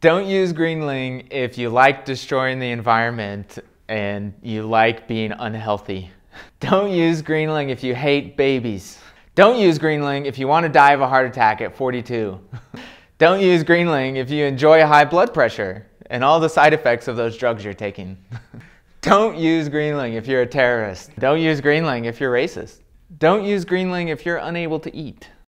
Don't use Greenling if you like destroying the environment and you like being unhealthy. Don't use Greenling if you hate babies. Don't use Greenling if you want to die of a heart attack at 42. Don't use Greenling if you enjoy high blood pressure and all the side effects of those drugs you're taking. Don't use Greenling if you're a terrorist. Don't use Greenling if you're racist. Don't use Greenling if you're unable to eat.